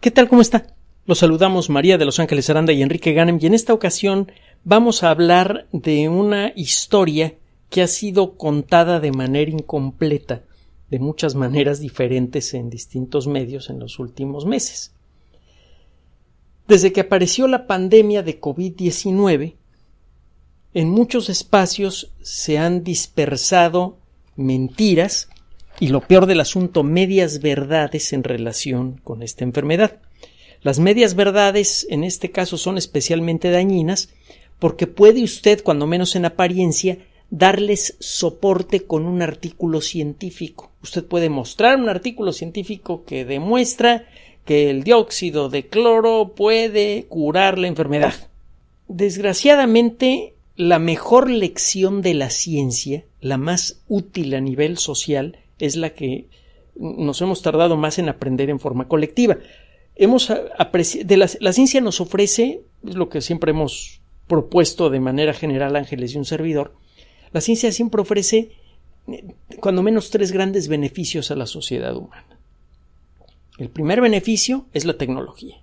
¿Qué tal? ¿Cómo está? Los saludamos María de Los Ángeles Aranda y Enrique Ganem y en esta ocasión vamos a hablar de una historia que ha sido contada de manera incompleta, de muchas maneras diferentes en distintos medios en los últimos meses. Desde que apareció la pandemia de COVID-19, en muchos espacios se han dispersado mentiras y lo peor del asunto, medias verdades en relación con esta enfermedad. Las medias verdades en este caso son especialmente dañinas porque puede usted, cuando menos en apariencia, darles soporte con un artículo científico. Usted puede mostrar un artículo científico que demuestra que el dióxido de cloro puede curar la enfermedad. Desgraciadamente, la mejor lección de la ciencia, la más útil a nivel social, es la que nos hemos tardado más en aprender en forma colectiva. Hemos la, la ciencia nos ofrece, es lo que siempre hemos propuesto de manera general Ángeles y un servidor, la ciencia siempre ofrece eh, cuando menos tres grandes beneficios a la sociedad humana. El primer beneficio es la tecnología.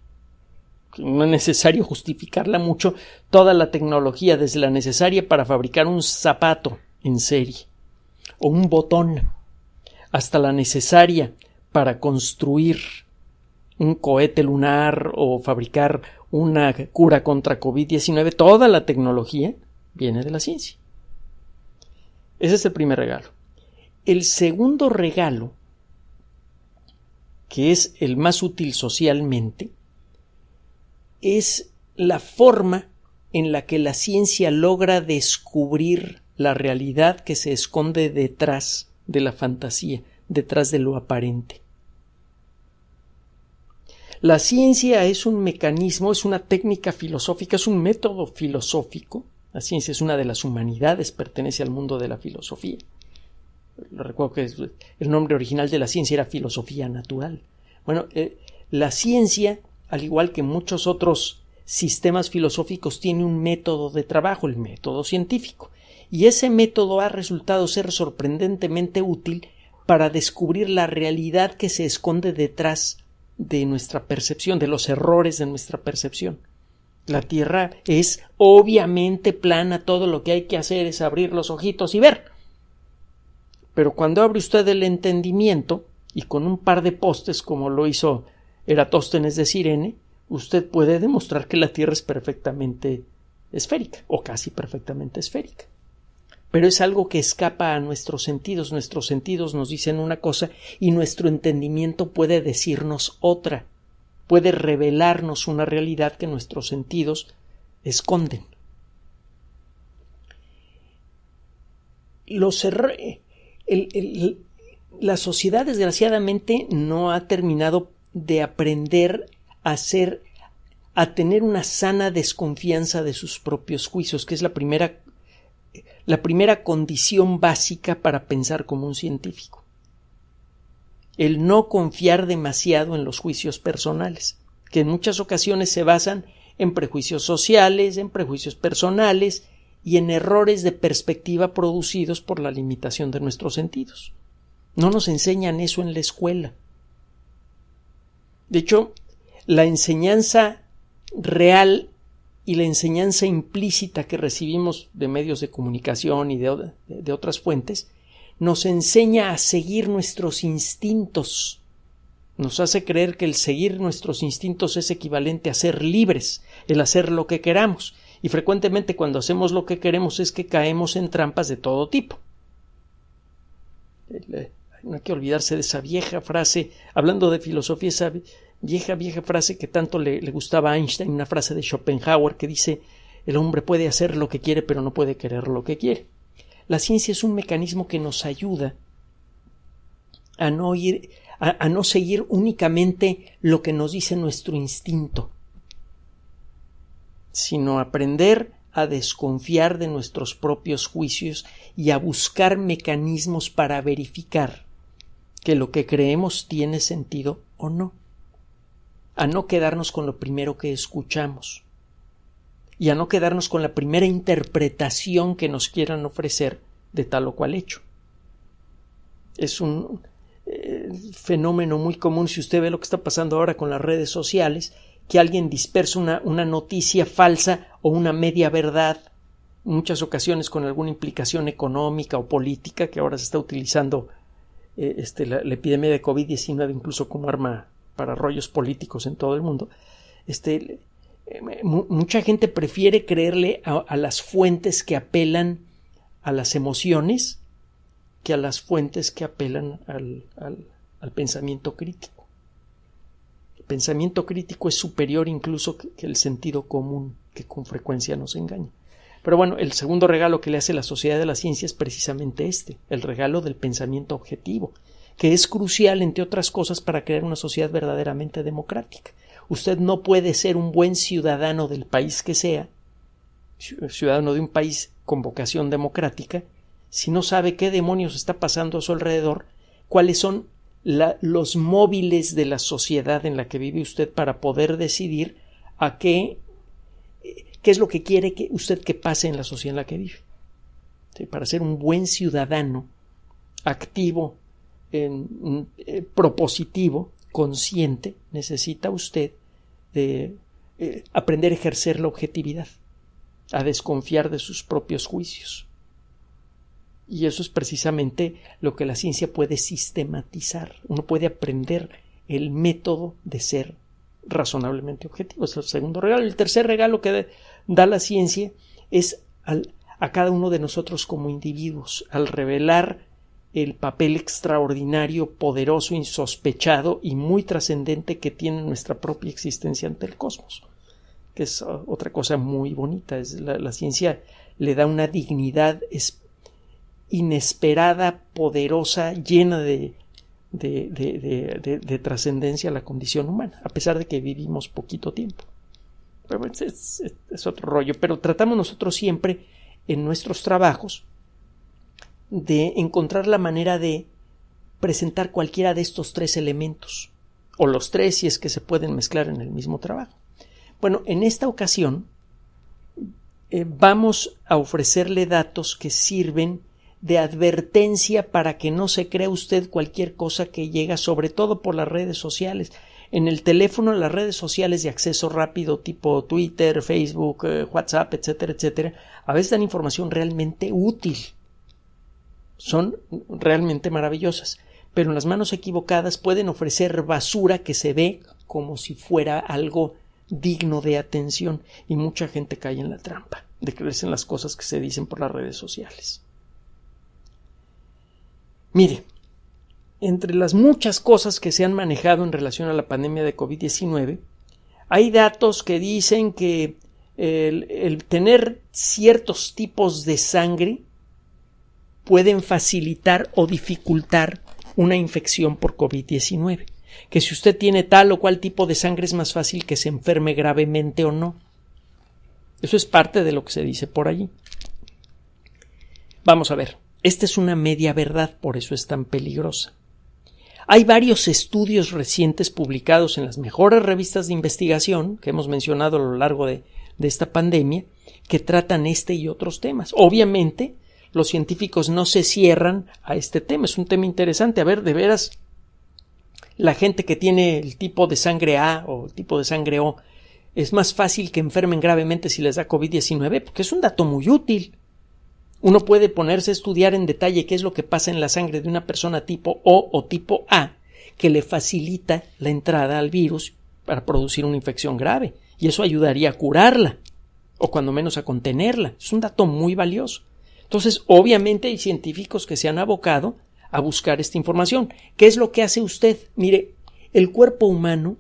No es necesario justificarla mucho, toda la tecnología, desde la necesaria para fabricar un zapato en serie, o un botón hasta la necesaria para construir un cohete lunar o fabricar una cura contra COVID-19, toda la tecnología viene de la ciencia. Ese es el primer regalo. El segundo regalo, que es el más útil socialmente, es la forma en la que la ciencia logra descubrir la realidad que se esconde detrás de la fantasía, detrás de lo aparente. La ciencia es un mecanismo, es una técnica filosófica, es un método filosófico. La ciencia es una de las humanidades, pertenece al mundo de la filosofía. Recuerdo que el nombre original de la ciencia era filosofía natural. Bueno, eh, la ciencia, al igual que muchos otros sistemas filosóficos, tiene un método de trabajo, el método científico y ese método ha resultado ser sorprendentemente útil para descubrir la realidad que se esconde detrás de nuestra percepción, de los errores de nuestra percepción. La Tierra es obviamente plana, todo lo que hay que hacer es abrir los ojitos y ver. Pero cuando abre usted el entendimiento, y con un par de postes como lo hizo Eratóstenes de Sirene, usted puede demostrar que la Tierra es perfectamente esférica, o casi perfectamente esférica pero es algo que escapa a nuestros sentidos. Nuestros sentidos nos dicen una cosa y nuestro entendimiento puede decirnos otra, puede revelarnos una realidad que nuestros sentidos esconden. Los la sociedad, desgraciadamente, no ha terminado de aprender a ser a tener una sana desconfianza de sus propios juicios, que es la primera la primera condición básica para pensar como un científico. El no confiar demasiado en los juicios personales, que en muchas ocasiones se basan en prejuicios sociales, en prejuicios personales y en errores de perspectiva producidos por la limitación de nuestros sentidos. No nos enseñan eso en la escuela. De hecho, la enseñanza real y la enseñanza implícita que recibimos de medios de comunicación y de, otras fuentes, nos enseña a seguir nuestros instintos. Nos hace creer que el seguir nuestros instintos es equivalente a ser libres, el hacer lo que queramos, y frecuentemente cuando hacemos lo que queremos es que caemos en trampas de todo tipo. Eh, no hay que olvidarse de esa vieja frase, hablando de filosofía, esa vieja, vieja frase que tanto le, le gustaba a Einstein, una frase de Schopenhauer que dice el hombre puede hacer lo que quiere pero no puede querer lo que quiere. La ciencia es un mecanismo que nos ayuda a no ir a, no seguir únicamente lo que nos dice nuestro instinto, sino aprender a desconfiar de nuestros propios juicios y a buscar mecanismos para verificar que lo que creemos tiene sentido o no a no quedarnos con lo primero que escuchamos y a no quedarnos con la primera interpretación que nos quieran ofrecer de tal o cual hecho. Es un eh, fenómeno muy común si usted ve lo que está pasando ahora con las redes sociales, que alguien dispersa una, noticia falsa o una media verdad, muchas ocasiones con alguna implicación económica o política, que ahora se está utilizando eh, este, la, la epidemia de COVID-19 incluso como arma para rollos políticos en todo el mundo, este, eh, mucha gente prefiere creerle a, las fuentes que apelan a las emociones que a las fuentes que apelan al, pensamiento crítico. El pensamiento crítico es superior incluso que, que el sentido común, que con frecuencia nos engaña. Pero bueno, el segundo regalo que le hace la Sociedad de la Ciencia es precisamente este, el regalo del pensamiento objetivo, que es crucial, entre otras cosas, para crear una sociedad verdaderamente democrática. Usted no puede ser un buen ciudadano del país que sea, ciudadano de un país con vocación democrática, si no sabe qué demonios está pasando a su alrededor, cuáles son los móviles de la sociedad en la que vive usted para poder decidir a qué, eh, qué es lo que quiere que usted que pase en la sociedad en la que vive. Para ser un buen ciudadano, activo, Mm, eh, propositivo, consciente, necesita usted de eh, aprender a ejercer la objetividad, a desconfiar de sus propios juicios. Y eso es precisamente lo que la ciencia puede sistematizar. Uno puede aprender el método de ser razonablemente objetivo. Es el segundo regalo. El tercer regalo que da la ciencia es a cada uno de nosotros como individuos, al revelar el papel extraordinario, poderoso, insospechado y muy trascendente que tiene nuestra propia existencia ante el cosmos, que es ah, otra cosa muy bonita, es la, ciencia le da una dignidad inesperada, poderosa, llena de, de, trascendencia a la condición humana, a pesar de que vivimos poquito tiempo. es otro rollo, pero tratamos nosotros siempre en nuestros trabajos de encontrar la manera de presentar cualquiera de estos tres elementos, o los tres si es que se pueden mezclar en el mismo trabajo. Bueno, en esta ocasión eh, vamos a ofrecerle datos que sirven de advertencia para que no se crea usted cualquier cosa que llega, sobre todo por las redes sociales. En el teléfono, las redes sociales de acceso rápido, tipo Twitter, Facebook, eh, WhatsApp, etcétera, etcétera, a veces dan información realmente útil son realmente maravillosas, pero en las manos equivocadas pueden ofrecer basura que se ve como si fuera algo digno de atención y mucha gente cae en la trampa de creerse en las cosas que se dicen por las redes sociales. Mire, entre las muchas cosas que se han manejado en relación a la pandemia de COVID-19, hay datos que dicen que el, tener ciertos tipos de sangre pueden facilitar o dificultar una infección por COVID-19, que si usted tiene tal o cual tipo de sangre es más fácil que se enferme gravemente o no. Eso es parte de lo que se dice por allí. Vamos a ver, esta es una media verdad, por eso es tan peligrosa. Hay varios estudios recientes publicados en las mejores revistas de investigación que hemos mencionado a lo largo de, de esta pandemia que tratan este y otros temas. Obviamente, los científicos no se cierran a este tema. Es un tema interesante. A ver, de veras, la gente que tiene el tipo de sangre A o el tipo de sangre O es más fácil que enfermen gravemente si les da COVID-19, porque es un dato muy útil. Uno puede ponerse a estudiar en detalle qué es lo que pasa en la sangre de una persona tipo O o tipo A, que le facilita la entrada al virus para producir una infección grave, y eso ayudaría a curarla, o cuando menos a contenerla. Es un dato muy valioso. Entonces, obviamente hay científicos que se han abocado a buscar esta información. ¿Qué es lo que hace usted? Mire, el cuerpo humano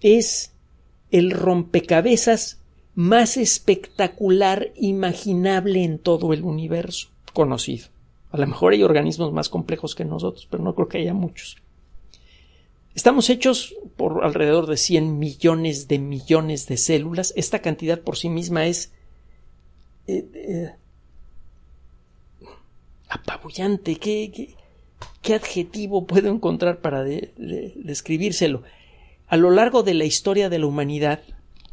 es el rompecabezas más espectacular imaginable en todo el universo conocido. A lo mejor hay organismos más complejos que nosotros, pero no creo que haya muchos. Estamos hechos por alrededor de 100 millones de millones de células. Esta cantidad por sí misma es eh, eh, apabullante, qué, qué, adjetivo puedo encontrar para describírselo. A lo largo de la historia de la humanidad,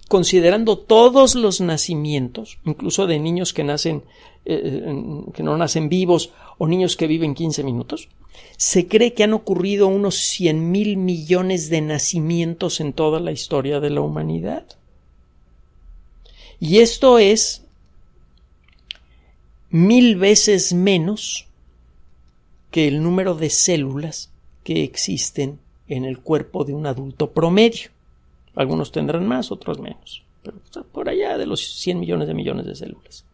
considerando todos los nacimientos, incluso de niños que nacen, eh, que no nacen vivos o niños que viven 15 minutos, se cree que han ocurrido unos 100 mil millones de nacimientos en toda la historia de la humanidad. Y esto es mil veces menos que el número de células que existen en el cuerpo de un adulto promedio. Algunos tendrán más, otros menos, pero por allá de los 100 millones de millones de células.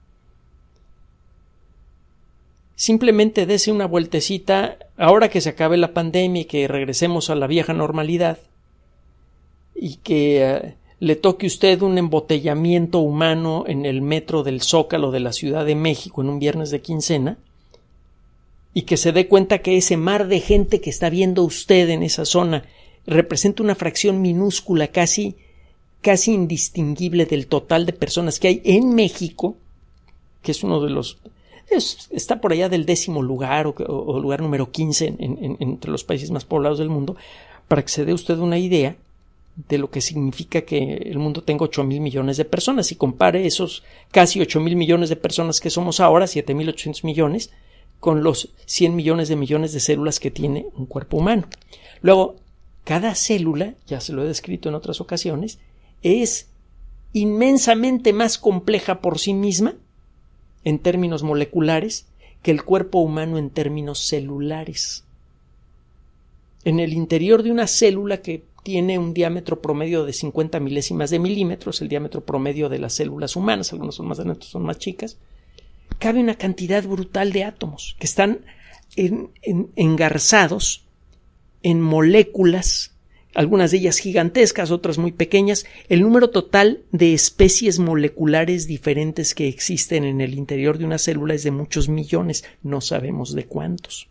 Simplemente dese una vueltecita ahora que se acabe la pandemia y que regresemos a la vieja normalidad y que eh, le toque usted un embotellamiento humano en el metro del Zócalo de la Ciudad de México en un viernes de quincena, y que se dé cuenta que ese mar de gente que está viendo usted en esa zona representa una fracción minúscula, casi, casi indistinguible del total de personas que hay en México, que es uno de los está por allá del décimo lugar o, lugar número 15 entre los países más poblados del mundo, para que se dé usted una idea de lo que significa que el mundo tenga 8 mil millones de personas. Y compare esos casi 8 mil millones de personas que somos ahora, 7 mil 800 millones, con los 100 millones de millones de células que tiene un cuerpo humano. Luego, cada célula, ya se lo he descrito en otras ocasiones, es inmensamente más compleja por sí misma en términos moleculares que el cuerpo humano en términos celulares. En el interior de una célula que tiene un diámetro promedio de 50 milésimas de milímetros, el diámetro promedio de las células humanas, algunas son más grandes, otras son más chicas, cabe una cantidad brutal de átomos que están engarzados en moléculas, algunas de ellas gigantescas, otras muy pequeñas, el número total de especies moleculares diferentes que existen en el interior de una célula es de muchos millones, no sabemos de cuántos.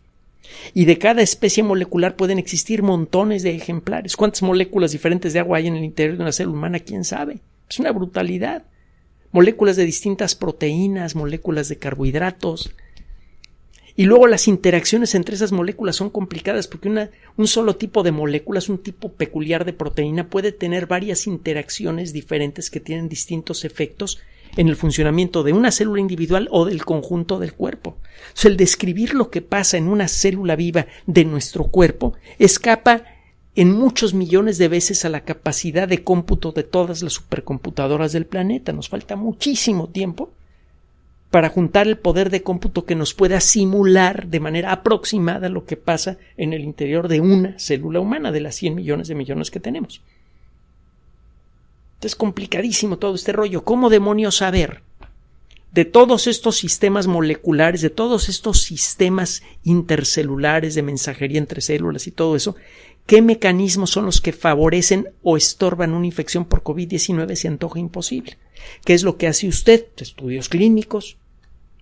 Y de cada especie molecular pueden existir montones de ejemplares. ¿Cuántas moléculas diferentes de agua hay en el interior de una célula humana? ¿Quién sabe? Es una brutalidad. Moléculas de distintas proteínas, moléculas de carbohidratos. Y luego las interacciones entre esas moléculas son complicadas porque un solo tipo de moléculas, un tipo peculiar de proteína puede tener varias interacciones diferentes que tienen distintos efectos en el funcionamiento de una célula individual o del conjunto del cuerpo. el describir lo que pasa en una célula viva de nuestro cuerpo escapa en muchos millones de veces a la capacidad de cómputo de todas las supercomputadoras del planeta. Nos falta muchísimo tiempo para juntar el poder de cómputo que nos pueda simular de manera aproximada lo que pasa en el interior de una célula humana, de las 100 millones de millones que tenemos. Es complicadísimo todo este rollo. ¿Cómo demonios saber de todos estos sistemas moleculares, de todos estos sistemas intercelulares de mensajería entre células y todo eso? ¿Qué mecanismos son los que favorecen o estorban una infección por COVID-19? Se antoja imposible. ¿Qué es lo que hace usted? Estudios clínicos.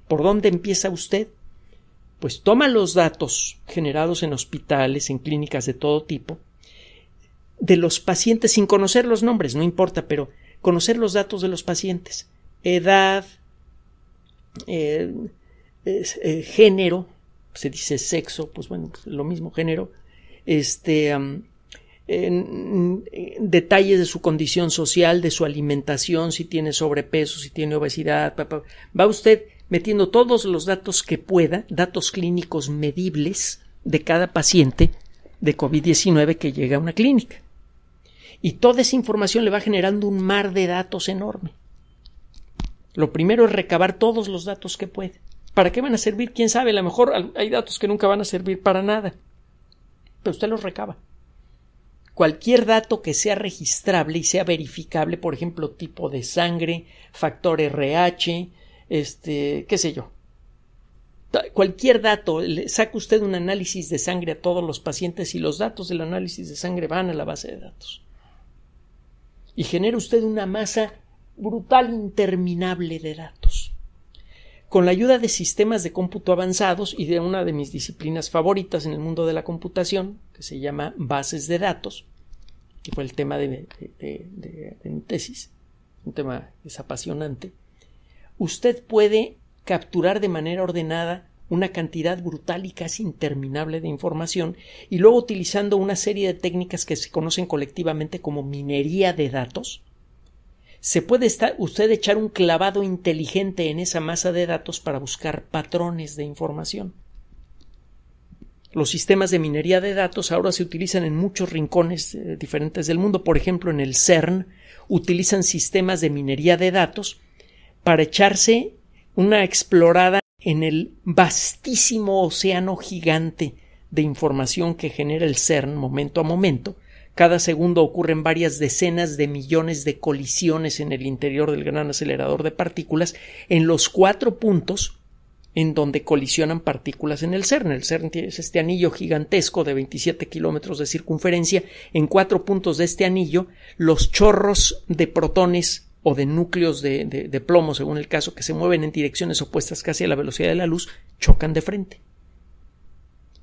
¿Por dónde empieza usted? Pues toma los datos generados en hospitales, en clínicas de todo tipo, de los pacientes sin conocer los nombres, no importa, pero conocer los datos de los pacientes, edad, eh, eh, género, se dice sexo, pues bueno, lo mismo género, este, detalles de su condición social, de su alimentación, si tiene sobrepeso, si tiene obesidad, va usted metiendo todos los datos que pueda, datos clínicos medibles de cada paciente de COVID-19 que llega a una clínica. Y toda esa información le va generando un mar de datos enorme. Lo primero es recabar todos los datos que puede. ¿Para qué van a servir? ¿Quién sabe? A lo mejor hay datos que nunca van a servir para nada. Pero usted los recaba. Cualquier dato que sea registrable y sea verificable, por ejemplo, tipo de sangre, factor RH, este, qué sé yo, cualquier dato, saca usted un análisis de sangre a todos los pacientes y los datos del análisis de sangre van a la base de datos y genera usted una masa brutal interminable de datos. Con la ayuda de sistemas de cómputo avanzados y de una de mis disciplinas favoritas en el mundo de la computación, que se llama bases de datos, que fue el tema de, mi tesis, un tema es apasionante, usted puede capturar de manera ordenada una cantidad brutal y casi interminable de información y luego utilizando una serie de técnicas que se conocen colectivamente como minería de datos, se puede estar, usted echar un clavado inteligente en esa masa de datos para buscar patrones de información. Los sistemas de minería de datos ahora se utilizan en muchos rincones eh, diferentes del mundo. Por ejemplo, en el CERN utilizan sistemas de minería de datos para echarse una explorada en el vastísimo océano gigante de información que genera el CERN momento a momento. Cada segundo ocurren varias decenas de millones de colisiones en el interior del gran acelerador de partículas en los cuatro puntos en donde colisionan partículas en el CERN. El CERN es este anillo gigantesco de 27 kilómetros de circunferencia. En cuatro puntos de este anillo, los chorros de protones o de núcleos de, plomo, según el caso, que se mueven en direcciones opuestas casi a la velocidad de la luz, chocan de frente.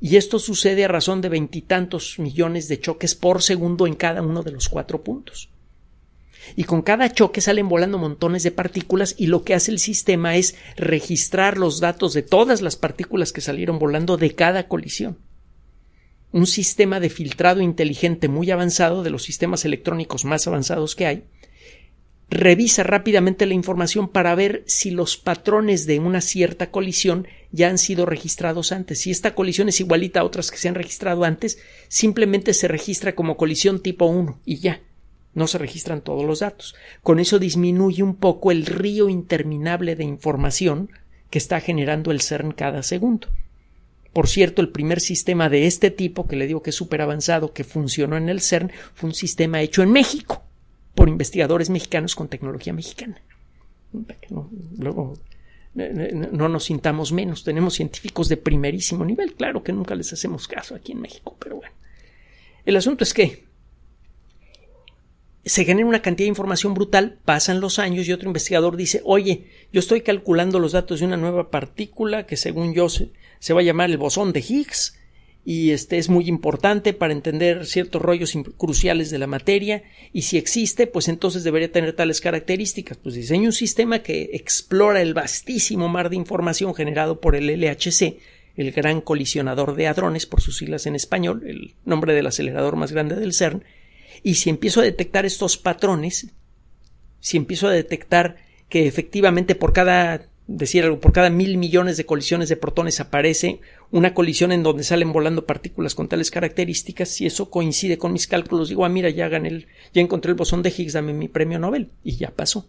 Y esto sucede a razón de veintitantos millones de choques por segundo en cada uno de los cuatro puntos. Y con cada choque salen volando montones de partículas y lo que hace el sistema es registrar los datos de todas las partículas que salieron volando de cada colisión un sistema de filtrado inteligente muy avanzado, de los sistemas electrónicos más avanzados que hay, revisa rápidamente la información para ver si los patrones de una cierta colisión ya han sido registrados antes. Si esta colisión es igualita a otras que se han registrado antes, simplemente se registra como colisión tipo 1 y ya. No se registran todos los datos. Con eso disminuye un poco el río interminable de información que está generando el CERN cada segundo. Por cierto, el primer sistema de este tipo, que le digo que es súper avanzado, que funcionó en el CERN, fue un sistema hecho en México por investigadores mexicanos con tecnología mexicana. No, luego eh, eh, no nos sintamos menos, tenemos científicos de primerísimo nivel, claro que nunca les hacemos caso aquí en México, pero bueno. El asunto es que se genera una cantidad de información brutal, pasan los años y otro investigador dice, oye, yo estoy calculando los datos de una nueva partícula que según yo se va a llamar el bosón de Higgs, y este es muy importante para entender ciertos rollos cruciales de la materia y si existe, pues entonces debería tener tales características. Pues diseño un sistema que explora el vastísimo mar de información generado por el LHC, el gran colisionador de hadrones por sus siglas en español, el nombre del acelerador más grande del CERN, y si empiezo a detectar estos patrones, si empiezo a detectar que efectivamente por cada decir algo, por cada mil millones de colisiones de protones aparece una colisión en donde salen volando partículas con tales características, si eso coincide con mis cálculos, digo, ah, mira, ya gané el, ya encontré el bosón de Higgs, dame mi premio Nobel, y ya pasó.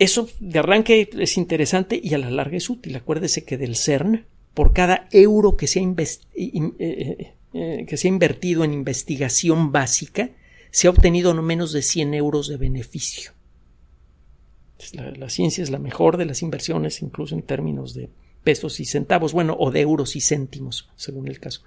Eso de arranque es interesante y a la larga es útil. Acuérdese que del CERN, por cada euro que se ha, eh, eh, eh, invertido en investigación básica, se ha obtenido no menos de 100 euros de beneficio. la, ciencia es la mejor de las inversiones, incluso en términos de, pesos y centavos, bueno, o de euros y céntimos, según el caso.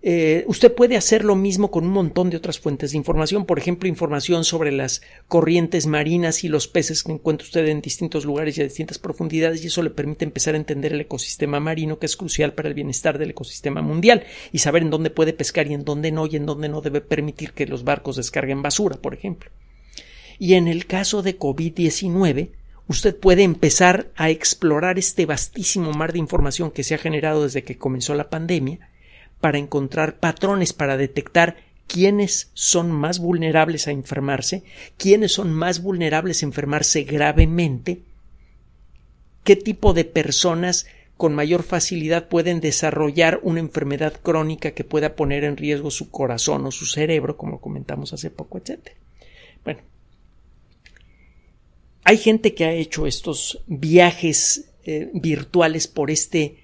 Eh, usted puede hacer lo mismo con un montón de otras fuentes de información, por ejemplo, información sobre las corrientes marinas y los peces que encuentra usted en distintos lugares y a distintas profundidades, y eso le permite empezar a entender el ecosistema marino, que es crucial para el bienestar del ecosistema mundial, y saber en dónde puede pescar y en dónde no, y en dónde no debe permitir que los barcos descarguen basura, por ejemplo. Y en el caso de COVID-19, usted puede empezar a explorar este vastísimo mar de información que se ha generado desde que comenzó la pandemia para encontrar patrones, para detectar quiénes son más vulnerables a enfermarse, quiénes son más vulnerables a enfermarse gravemente, qué tipo de personas con mayor facilidad pueden desarrollar una enfermedad crónica que pueda poner en riesgo su corazón o su cerebro, como comentamos hace poco, etc. Bueno, hay gente que ha hecho estos viajes eh, virtuales por este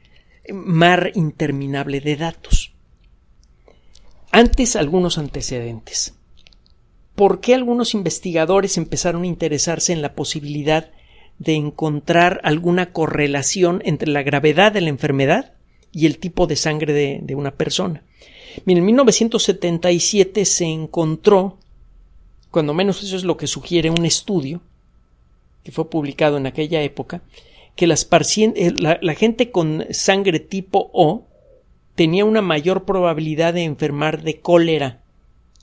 mar interminable de datos. Antes algunos antecedentes. ¿Por qué algunos investigadores empezaron a interesarse en la posibilidad de encontrar alguna correlación entre la gravedad de la enfermedad y el tipo de sangre de, una persona? en 1977 se encontró, cuando menos eso es lo que sugiere un estudio, que fue publicado en aquella época, que las eh, la, la gente con sangre tipo O tenía una mayor probabilidad de enfermar de cólera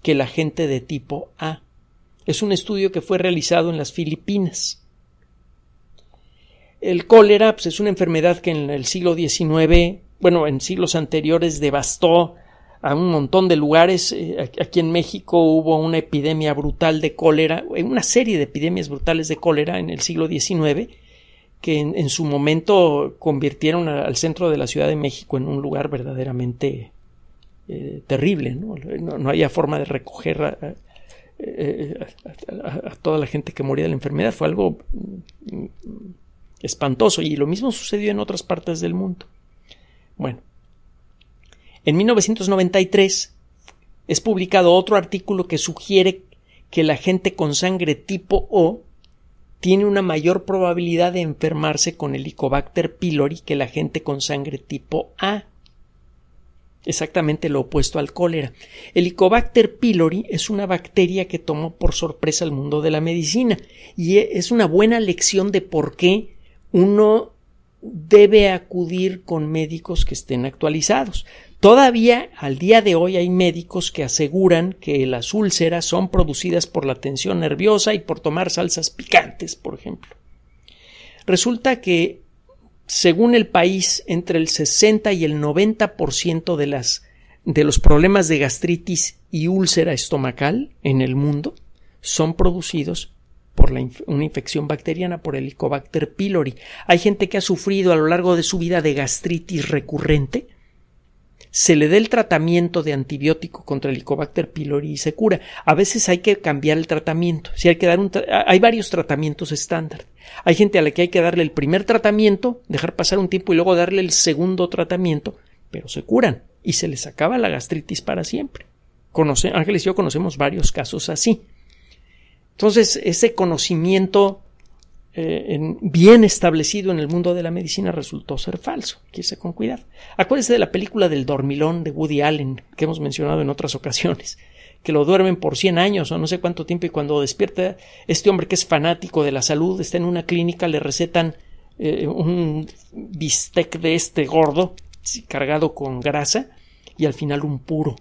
que la gente de tipo A. Es un estudio que fue realizado en las Filipinas. El cólera pues, es una enfermedad que en el siglo XIX, bueno, en siglos anteriores devastó a un montón de lugares. Eh, aquí en México hubo una epidemia brutal de cólera, eh, una serie de epidemias brutales de cólera en el siglo XIX, que en, su momento convirtieron al centro de la Ciudad de México en un lugar verdaderamente eh, terrible. ¿no? No, había forma de recoger a, toda la gente que moría de la enfermedad. Fue algo mm, mm, espantoso y lo mismo sucedió en otras partes del mundo. Bueno. En 1993 es publicado otro artículo que sugiere que la gente con sangre tipo O tiene una mayor probabilidad de enfermarse con Helicobacter pylori que la gente con sangre tipo A. Exactamente lo opuesto al cólera. Helicobacter pylori es una bacteria que tomó por sorpresa el mundo de la medicina y e, es una buena lección de por qué uno debe acudir con médicos que estén actualizados. Todavía al día de hoy hay médicos que aseguran que las úlceras son producidas por la tensión nerviosa y por tomar salsas picantes, por ejemplo. Resulta que, según el país, entre el 60 y el 90% de, las, de los problemas de gastritis y úlcera estomacal en el mundo son producidos por una infección bacteriana, por el Helicobacter pylori. Hay gente que ha sufrido a lo largo de su vida de gastritis recurrente se le dé el tratamiento de antibiótico contra el Helicobacter pylori y se cura. A veces hay que cambiar el tratamiento. Si hay que dar un hay varios tratamientos estándar. Hay gente a la que hay que darle el primer tratamiento, dejar pasar un tiempo y luego darle el segundo tratamiento, pero se curan y se les acaba la gastritis para siempre. Ángeles y yo conocemos varios casos así. Entonces, ese conocimiento eh, bien establecido en el mundo de la medicina resultó ser falso. Quise con cuidado. Acuérdense de la película del dormilón de Woody Allen que hemos mencionado en otras ocasiones que lo duermen por 100 años o no sé cuánto tiempo y cuando despierta este hombre que es fanático de la salud está en una clínica, le recetan eh, un bistec de este gordo cargado con grasa y al final un puro.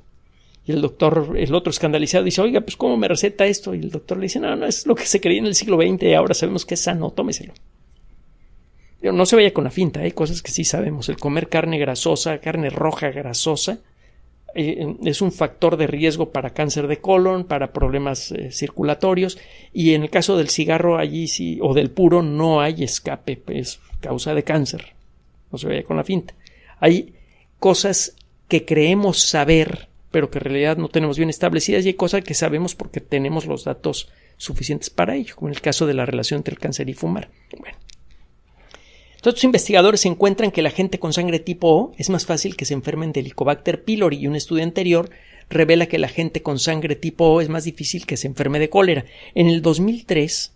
Y el doctor, el otro escandalizado, dice, oiga, pues ¿cómo me receta esto? Y el doctor le dice, no, no, es lo que se creía en el siglo XX y ahora sabemos que es sano, tómeselo. Pero no se vaya con la finta, hay ¿eh? cosas que sí sabemos. El comer carne grasosa, carne roja grasosa, eh, es un factor de riesgo para cáncer de colon, para problemas eh, circulatorios. Y en el caso del cigarro, allí sí, o del puro, no hay escape, es causa de cáncer. No se vaya con la finta. Hay cosas que creemos saber pero que en realidad no tenemos bien establecidas y hay cosas que sabemos porque tenemos los datos suficientes para ello, como en el caso de la relación entre el cáncer y fumar. Bueno. Entonces, los investigadores encuentran que la gente con sangre tipo O es más fácil que se enfermen de Helicobacter pylori y un estudio anterior revela que la gente con sangre tipo O es más difícil que se enferme de cólera. En el 2003,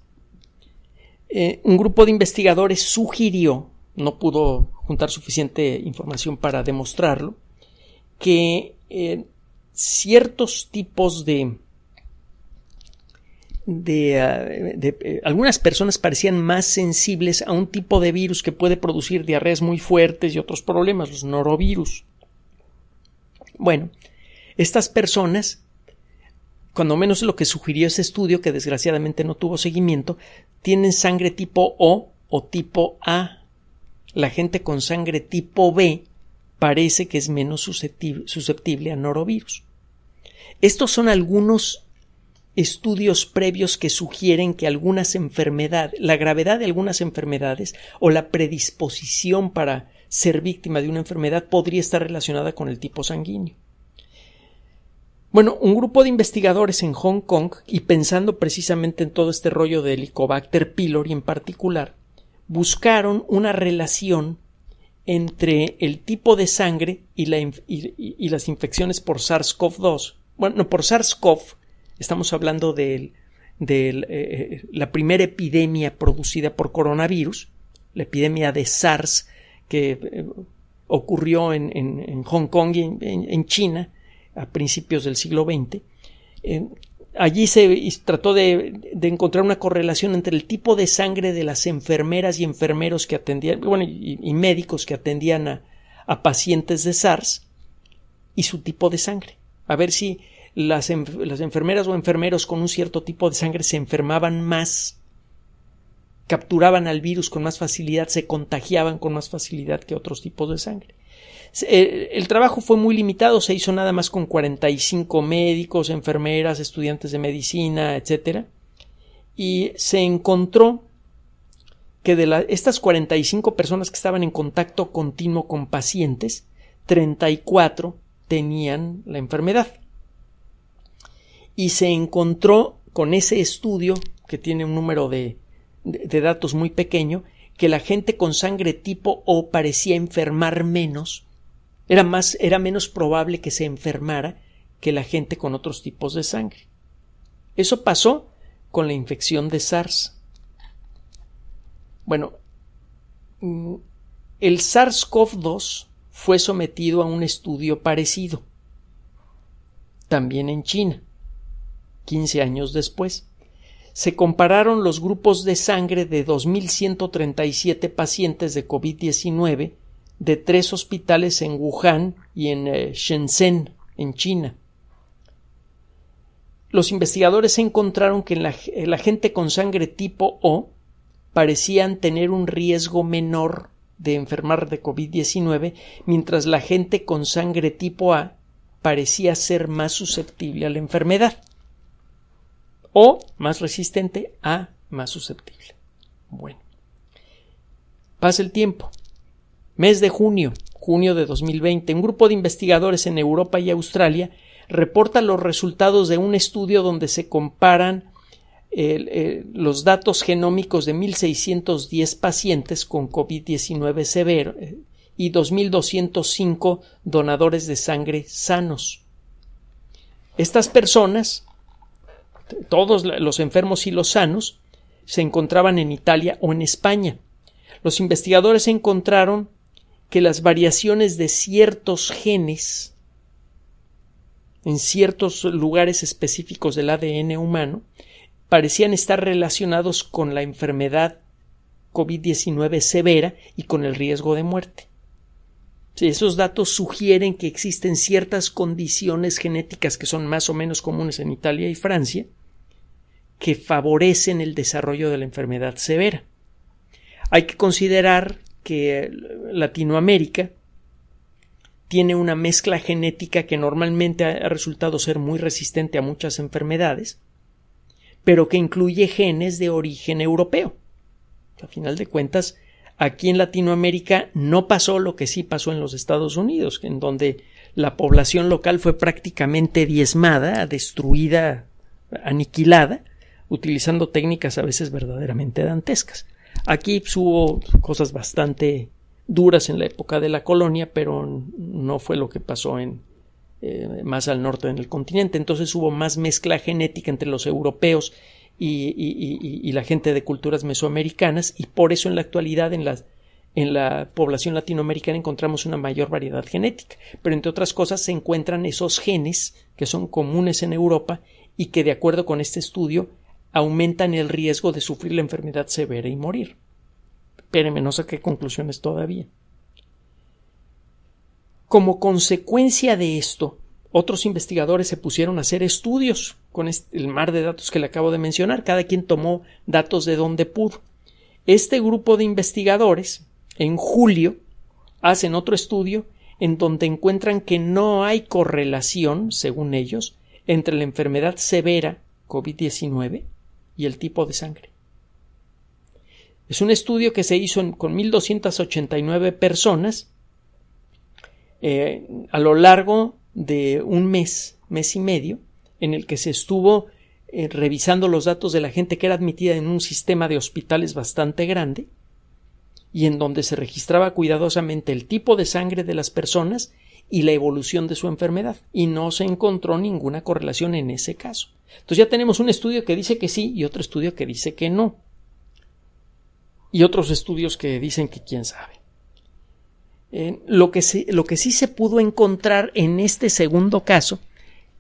eh, un grupo de investigadores sugirió, no pudo juntar suficiente información para demostrarlo, que eh, ciertos tipos de de, ah, eh, algunas personas parecían más sensibles a un tipo de virus que puede producir diarreas muy fuertes y otros problemas, los norovirus. Bueno, estas personas, cuando menos lo que sugirió ese estudio, que desgraciadamente no tuvo seguimiento, tienen sangre tipo O o tipo A. La gente con sangre tipo B parece que es menos susceptible a norovirus. Estos son algunos estudios previos que sugieren que algunas enfermedades, la gravedad de algunas enfermedades o la predisposición para ser víctima de una enfermedad podría estar relacionada con el tipo sanguíneo. Bueno, un grupo de investigadores en Hong Kong, y pensando precisamente en todo este rollo de Helicobacter pylori en particular, buscaron una relación entre el tipo de sangre y, y las infecciones por SARS-CoV-2 bueno, por SARS-CoV estamos hablando de, eh, eh, la primera epidemia producida por coronavirus, la epidemia de SARS que eh, ocurrió en, Hong Kong y en, China a principios del siglo XX. allí se trató de, encontrar una correlación entre el tipo de sangre de las enfermeras y enfermeros que atendían, bueno, y, médicos que atendían a pacientes de SARS y su tipo de sangre a ver si las, enfermeras o enfermeros con un cierto tipo de sangre se enfermaban más, capturaban al virus con más facilidad, se contagiaban con más facilidad que otros tipos de sangre. Eh, el, trabajo fue muy limitado, se hizo nada más con 45 médicos, enfermeras, estudiantes de medicina, etc. Y se encontró que de estas 45 personas que estaban en contacto continuo con pacientes, 34 tenían la enfermedad. Y se encontró con ese estudio, que tiene un número de, de, datos muy pequeño, que la gente con sangre tipo O parecía enfermar menos, era, más, era menos probable que se enfermara que la gente con otros tipos de sangre. Eso pasó con la infección de SARS. Bueno, mm, el SARS-CoV-2 fue sometido a un estudio parecido, también en China, 15 años después. Se compararon los grupos de sangre de 2.137 pacientes de COVID-19 de tres hospitales en Wuhan y en eh, Shenzhen, en China. Los investigadores encontraron que la gente con sangre tipo O parecían tener un riesgo menor de enfermar de COVID-19, mientras la gente con sangre tipo A parecía ser más susceptible a la enfermedad o más resistente a más susceptible. Bueno, pasa el tiempo. Mes de junio, junio de 2020, un grupo de investigadores en Europa y Australia reporta los resultados de un estudio donde se comparan eh, los datos genómicos de 1.610 pacientes con COVID-19 severo eh, y 2.205 donadores de sangre sanos. Estas personas, todos los enfermos y los sanos, se encontraban en Italia o en España. Los investigadores encontraron que las variaciones de ciertos genes en ciertos lugares específicos del ADN humano parecían estar relacionados con la enfermedad COVID-19 severa y con el riesgo de muerte. Esos datos sugieren que existen ciertas condiciones genéticas que son más o menos comunes en Italia y Francia que favorecen el desarrollo de la enfermedad severa. Hay que considerar que Latinoamérica tiene una mezcla genética que normalmente ha resultado ser muy resistente a muchas enfermedades pero que incluye genes de origen europeo. A final de cuentas, aquí en Latinoamérica no pasó lo que sí pasó en los Estados Unidos, en donde la población local fue prácticamente diezmada, destruida, aniquilada, utilizando técnicas a veces verdaderamente dantescas. Aquí pues, hubo cosas bastante duras en la época de la colonia, pero no fue lo que pasó en, eh, más al norte en el continente. Entonces hubo más mezcla genética entre los europeos y, la gente de culturas mesoamericanas y por eso en la actualidad en la población latinoamericana encontramos una mayor variedad genética, pero entre otras cosas se encuentran esos genes que son comunes en Europa y que, de acuerdo con este estudio, aumentan el riesgo de sufrir la enfermedad severa y morir. Espérenme, no qué conclusiones todavía. Como consecuencia de esto, otros investigadores se pusieron a hacer estudios con el mar de datos que le acabo de mencionar, cada quien tomó datos de donde pudo. Este grupo de investigadores, en julio, hacen otro estudio en donde encuentran que no hay correlación, según ellos, entre la enfermedad severa COVID-19 y el tipo de sangre. Es un estudio que se hizo con 1.289 personas eh, a lo largo de un mes, mes y medio, en el que se estuvo eh, revisando los datos de la gente que era admitida en un sistema de hospitales bastante grande y en donde se registraba cuidadosamente el tipo de sangre de las personas y la evolución de su enfermedad y no se encontró ninguna correlación en ese caso. Entonces ya tenemos un estudio que dice que sí y otro estudio que dice que no y otros estudios que dicen que quién sabe. Eh, lo, que lo que sí se pudo encontrar en este segundo caso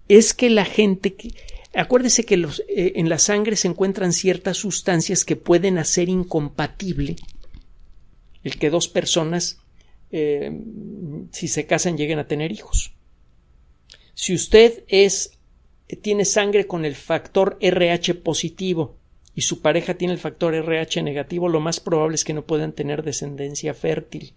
es que la gente que, acuérdese que eh, en la sangre se encuentran ciertas sustancias que pueden hacer incompatible el que dos personas eh, si se casan lleguen a tener hijos. Si usted es tiene sangre con el factor RH positivo y su pareja tiene el factor RH negativo, lo más probable es que no puedan tener descendencia fértil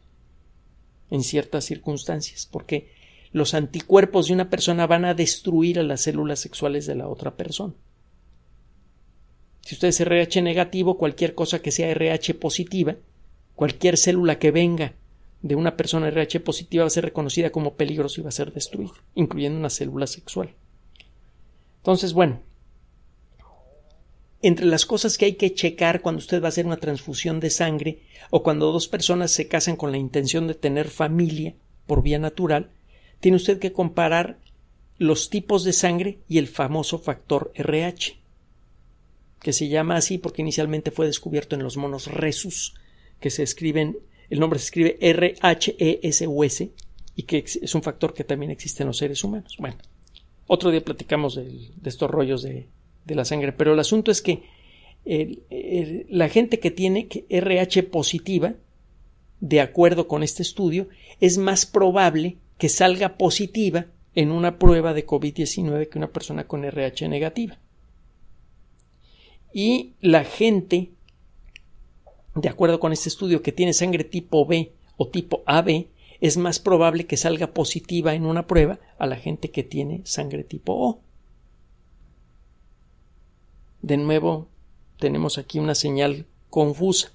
en ciertas circunstancias, porque los anticuerpos de una persona van a destruir a las células sexuales de la otra persona. Si usted es RH negativo, cualquier cosa que sea RH positiva, cualquier célula que venga de una persona RH positiva va a ser reconocida como peligrosa y va a ser destruida, incluyendo una célula sexual. Entonces, bueno, entre las cosas que hay que checar cuando usted va a hacer una transfusión de sangre o cuando dos personas se casan con la intención de tener familia por vía natural, tiene usted que comparar los tipos de sangre y el famoso factor RH, que se llama así porque inicialmente fue descubierto en los monos resus, que se escriben, el nombre se escribe R-H-E-S-U-S, y que es un factor que también existe en los seres humanos. Bueno, otro día platicamos de estos rollos de de la sangre. Pero el asunto es que la gente que tiene RH positiva, de acuerdo con este estudio, es más probable que salga positiva en una prueba de COVID-19 que una persona con RH negativa. Y la gente, de acuerdo con este estudio, que tiene sangre tipo B o tipo AB, es más probable que salga positiva en una prueba a la gente que tiene sangre tipo O. De nuevo, tenemos aquí una señal confusa.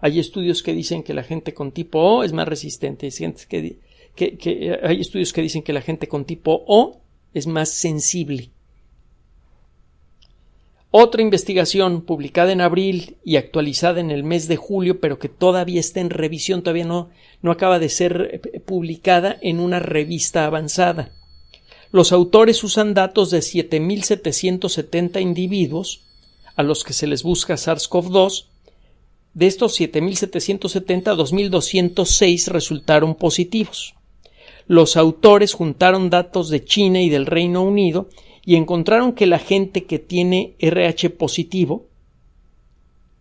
Hay estudios que dicen que la gente con tipo O es más resistente. hay estudios que dicen que la gente con tipo O es más sensible. Otra investigación publicada en abril y actualizada en el mes de julio, pero que todavía está en revisión, todavía no, no acaba de ser eh, publicada en una revista avanzada. Los autores usan datos de 7.770 individuos a los que se les busca SARS-CoV-2. De estos 7.770, 2.206 resultaron positivos. Los autores juntaron datos de China y del Reino Unido y encontraron que la gente que tiene RH positivo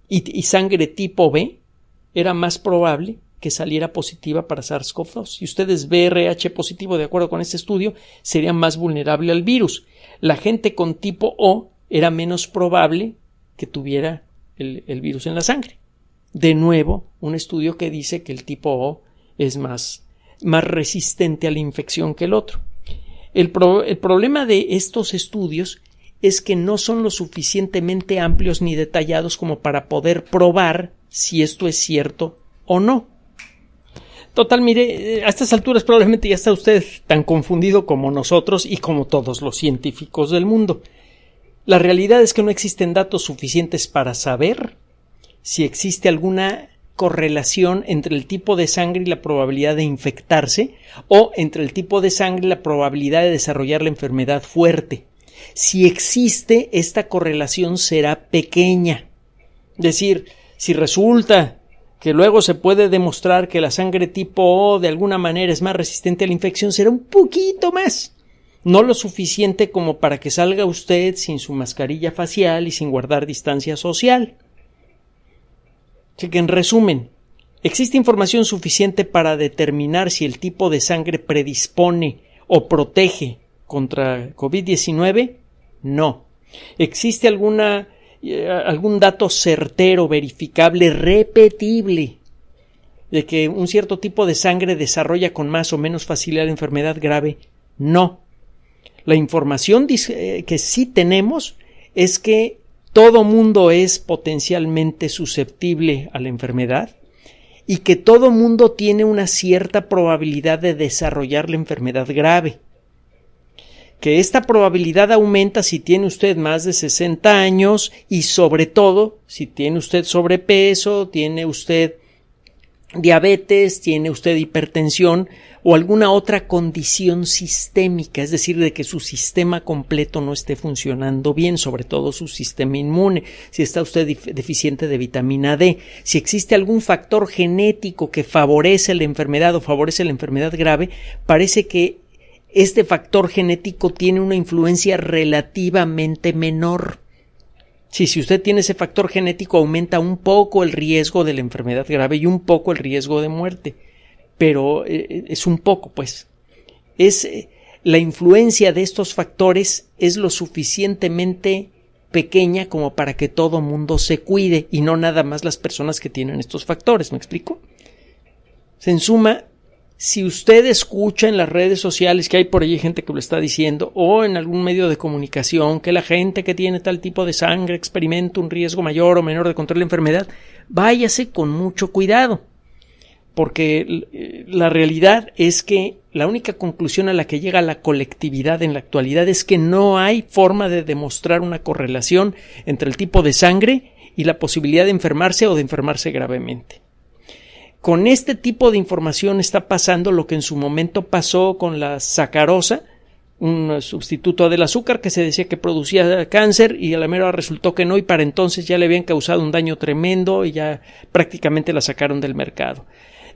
y, y sangre tipo B era más probable que saliera positiva para SARS-CoV-2. Si ustedes BRH positivo, de acuerdo con este estudio, sería más vulnerable al virus. La gente con tipo O era menos probable que tuviera el, virus en la sangre. De nuevo, un estudio que dice que el tipo O es más, resistente a la infección que el otro. El, el problema de estos estudios es que no son lo suficientemente amplios ni detallados como para poder probar si esto es cierto o no. Total, mire, eh, a estas alturas probablemente ya está usted tan confundido como nosotros y como todos los científicos del mundo. La realidad es que no existen datos suficientes para saber si existe alguna correlación entre el tipo de sangre y la probabilidad de infectarse o entre el tipo de sangre y la probabilidad de desarrollar la enfermedad fuerte. Si existe, esta correlación será pequeña. Es decir, si resulta que luego se puede demostrar que la sangre tipo O de alguna manera es más resistente a la infección, será un poquito más. No lo suficiente como para que salga usted sin su mascarilla facial y sin guardar distancia social. que en resumen, existe información suficiente para determinar si el tipo de sangre predispone o protege contra COVID-19? No. ¿Existe alguna eh, algún dato certero, verificable, repetible, de que un cierto tipo de sangre desarrolla con más o menos facilidad la enfermedad grave. No. La información eh, que sí tenemos es que todo mundo es potencialmente susceptible a la enfermedad y que todo mundo tiene una cierta probabilidad de desarrollar la enfermedad grave que esta probabilidad aumenta si tiene usted más de 60 años y sobre todo si tiene usted sobrepeso, tiene usted diabetes, tiene usted hipertensión o alguna otra condición sistémica, es decir, de que su sistema completo no esté funcionando bien, sobre todo su sistema inmune, si está usted deficiente de vitamina D, si existe algún factor genético que favorece la enfermedad o favorece la enfermedad grave, parece que este factor genético tiene una influencia relativamente menor. si usted tiene ese factor genético aumenta un poco el riesgo de la enfermedad grave y un poco el riesgo de muerte, pero eh, eh, es un poco, pues. Es eh, la influencia de estos factores es lo suficientemente pequeña como para que todo mundo se cuide y no nada más las personas que tienen estos factores, ¿me explico? En suma, si usted escucha en las redes sociales que hay por allí gente que lo está diciendo o en algún medio de comunicación que la gente que tiene tal tipo de sangre experimenta un riesgo mayor o menor de contraer la enfermedad, váyase con mucho cuidado, porque eh, la realidad es que la única conclusión a la que llega la colectividad en la actualidad es que no hay forma de demostrar una correlación entre el tipo de sangre y la posibilidad de enfermarse o de enfermarse gravemente con este tipo de información está pasando lo que en su momento pasó con la sacarosa, un sustituto del azúcar que se decía que producía cáncer y a la mera resultó que no y para entonces ya le habían causado un daño tremendo y ya prácticamente la sacaron del mercado.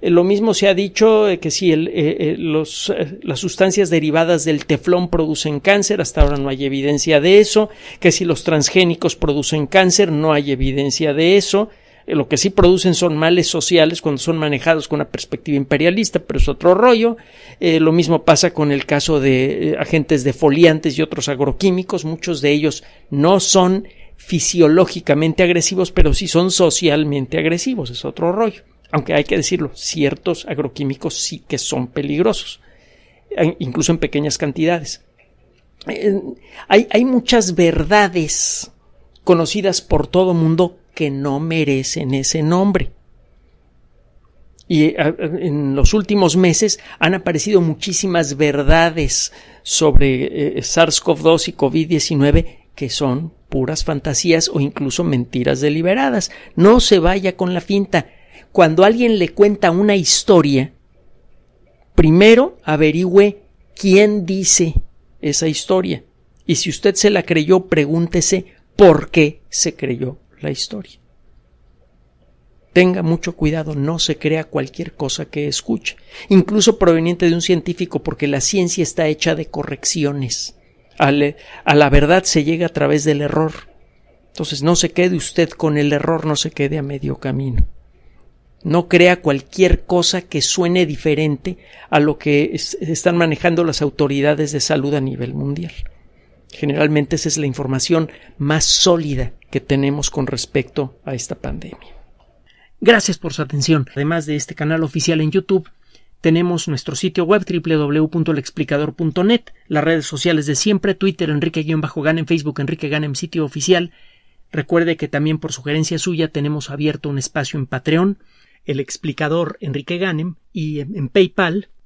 Eh, lo mismo se ha dicho eh, que si eh, las sustancias derivadas del teflón producen cáncer, hasta ahora no hay evidencia de eso, que si los transgénicos producen cáncer, no hay evidencia de eso, eh, lo que sí producen son males sociales cuando son manejados con una perspectiva imperialista, pero es otro rollo. Eh, lo mismo pasa con el caso de agentes eh, agentes defoliantes y otros agroquímicos. Muchos de ellos no son fisiológicamente agresivos, pero sí son socialmente agresivos. Es otro rollo. Aunque hay que decirlo, ciertos agroquímicos sí que son peligrosos, incluso en pequeñas cantidades. hay, hay muchas verdades conocidas por todo mundo que no merecen ese nombre. Y eh, en los últimos meses han aparecido muchísimas verdades sobre eh, SARS-CoV-2 y COVID-19 que son puras fantasías o incluso mentiras deliberadas. No se vaya con la finta. Cuando alguien le cuenta una historia, primero averigüe quién dice esa historia. Y si usted se la creyó, pregúntese por qué se creyó la historia. Tenga mucho cuidado, no se crea cualquier cosa que escuche, incluso proveniente de un científico, porque la ciencia está hecha de correcciones. A, la verdad se llega a través del error. Entonces no se quede usted con el error, no se quede a medio camino. No crea cualquier cosa que suene diferente a lo que están manejando las autoridades de salud a nivel mundial. Generalmente esa es la información más sólida que tenemos con respecto a esta pandemia. Gracias por su atención. Además de este canal oficial en YouTube, tenemos nuestro sitio web www.lexplicador.net, las redes sociales de siempre, Twitter Enrique-Ganem, Facebook Enrique Ganem, sitio oficial. Recuerde que también por sugerencia suya tenemos abierto un espacio en Patreon, el explicador Enrique Ganem, y en PayPal